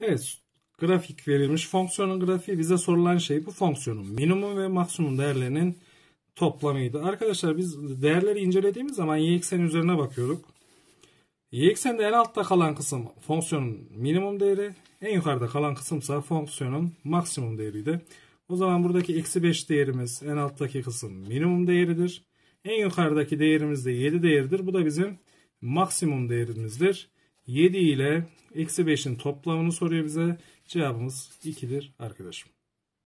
Evet grafik verilmiş. Fonksiyonun grafiği bize sorulan şey bu fonksiyonun minimum ve maksimum değerlerinin toplamıydı. Arkadaşlar biz değerleri incelediğimiz zaman y ekseni üzerine bakıyorduk. Y eksende en altta kalan kısım fonksiyonun minimum değeri. En yukarıda kalan kısımsa fonksiyonun maksimum değeriydi. O zaman buradaki eksi 5 değerimiz en alttaki kısım minimum değeridir. En yukarıdaki değerimiz de 7 değeridir. Bu da bizim maksimum değerimizdir. 7 ile eksi 5'in toplamını soruyor bize. Cevabımız 2'dir arkadaşım.